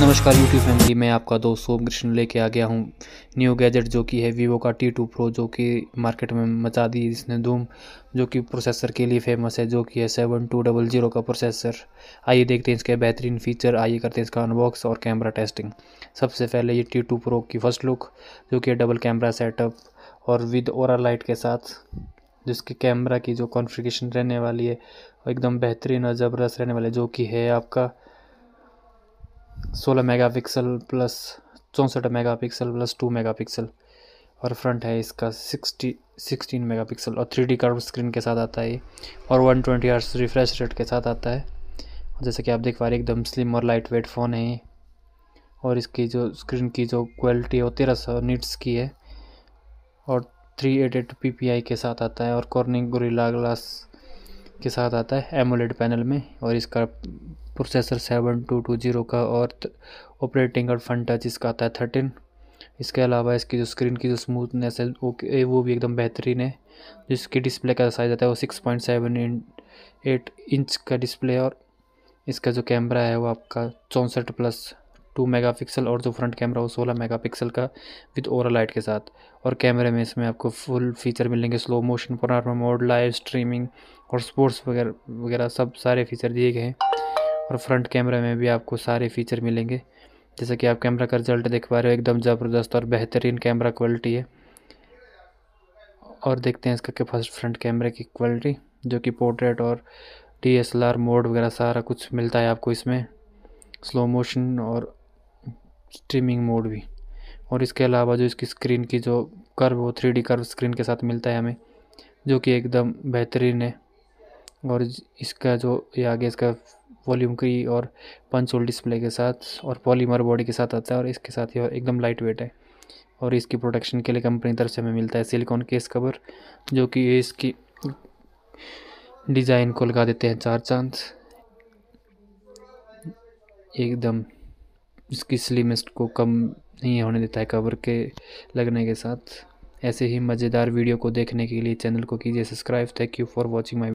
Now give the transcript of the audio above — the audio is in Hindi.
नमस्कार YouTube फैमिली मैं आपका दोस्त सोम कृष्ण लेके आ गया हूँ न्यू गैजेट जो कि है वीवो का टी टू प्रो जो कि मार्केट में मचा दी इसने धूम जो कि प्रोसेसर के लिए फेमस है जो कि है सेवन टू डबल जीरो का प्रोसेसर आइए देखते हैं इसके बेहतरीन फीचर आइए करते हैं इसका अनबॉक्स और कैमरा टेस्टिंग सबसे पहले ये टी टू प्रो की फर्स्ट लुक जो कि डबल कैमरा सेटअप और विद और लाइट के साथ जिसके कैमरा की जो कॉन्फ़िगरेशन रहने वाली है एकदम बेहतरीन और ज़बरदस्त रहने वाली है जो कि है आपका सोलह मेगा पिक्सल प्लस चौंसठ megapixel plus two megapixel और फ्रंट है इसका सिक्सटी सिक्सटीन मेगा पिक्सल और थ्री डी कर्व स्क्रीन के साथ आता है और one twenty hertz refresh rate के साथ आता है जैसे कि आप देख पा रहे एकदम स्लिम और लाइट वेट फ़ोन है और इसकी जो स्क्रीन की जो क्वालिटी है वो तेरह सौ नीट्स की है और three eight eight P P I के साथ आता है और कॉर्निंग गोरीला ग्लास के साथ आता है एमोलेड पैनल में और इसका processor seven two two zero का और ऑपरेटिंग और फ्रंट टच इसका आता है थर्टीन इसके अलावा इसकी जो स्क्रीन की जो स्मूथनेस है वो वो भी एकदम बेहतरीन है जिसकी डिस्प्ले का साइज आता है वो six point seven eight inch का डिस्प्ले और इसका जो कैमरा है वो आपका चौंसठ प्लस टू मेगा पिक्सल और जो फ्रंट कैमरा वो सोलह मेगा पिक्सल का विद ओवर लाइट के साथ और कैमरे में इसमें आपको फुल फीचर मिलेंगे स्लो मोशन पुराना मोड लाइव स्ट्रीमिंग और स्पोर्ट्स वगैरह वगैरह सब सारे फीचर दिए गए हैं और फ्रंट कैमरा में भी आपको सारे फीचर मिलेंगे जैसे कि आप कैमरा का रिजल्ट देख पा रहे हो एकदम ज़बरदस्त और बेहतरीन कैमरा क्वालिटी है और देखते हैं इसका फर्स्ट फ्रंट कैमरे की क्वालिटी जो कि पोर्ट्रेट और डी मोड वगैरह सारा कुछ मिलता है आपको इसमें स्लो मोशन और स्ट्रीमिंग मोड भी और इसके अलावा जो इसकी स्क्रीन की जो कर्व वो थ्री डी कर्व स्क्रीन के साथ मिलता है हमें जो कि एकदम बेहतरीन है और इसका जो ये आगे इसका वॉल्यूम की और पंच होल डिस्प्ले के साथ और पॉलीमर बॉडी के साथ आता है और इसके साथ ये एकदम लाइट वेट है और इसकी प्रोटेक्शन के लिए कंपनी तरफ से हमें मिलता है सिलिकॉन केस कवर जो कि इसकी डिज़ाइन को लगा देते हैं चार चांद एकदम इसकी स्लिमेस्ट को कम नहीं होने देता है कवर के लगने के साथ ऐसे ही मज़ेदार वीडियो को देखने के लिए चैनल को कीजिए subscribe thank you for watching my